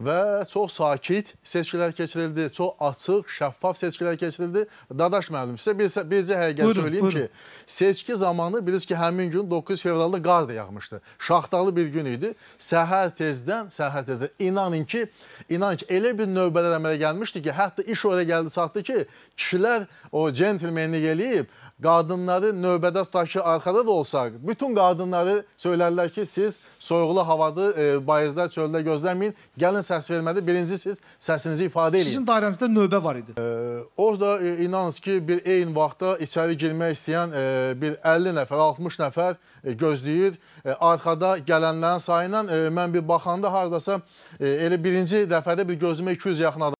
və çox sakit seçkilər keçirildi, çox açıq, şəffaf seçkilər keçirildi. Dadaş müəllim, sizə bir, bircə həqiqət buyurun, söyləyim buyurun. ki, seçki zamanı bilirsiniz ki, həmin gün 9 fevralda qar da yağmışdı. Şaxtalı bir gün idi. Səhər tezdən, səhər tezdən inanın ki, inanın ki, elə bir növbələr əmələ gəlmişdi ki, hətta iş oraya gəldi çatdı ki, kişilər o centlmenlik eləyib qadınları növbədə tutaq ki, arxada da olsaq, bütün qadınları söylərlər ki, siz soyuqlu havada e, bayızda, çöldə gözləməyin, gəlin Prezident səs vermədi. Birinci siz səsinizi ifadə edin. Sizin dairənizdə növbə var idi. E, orada e, inanız ki, bir eyni vaxtda içəri girmək istəyən e, bir 50 nəfər, 60 nəfər e, gözləyir. E, arxada gələnlərin sayından e, mən bir baxanda hardasa e, elə birinci dəfədə bir gözümə 200 yaxın adam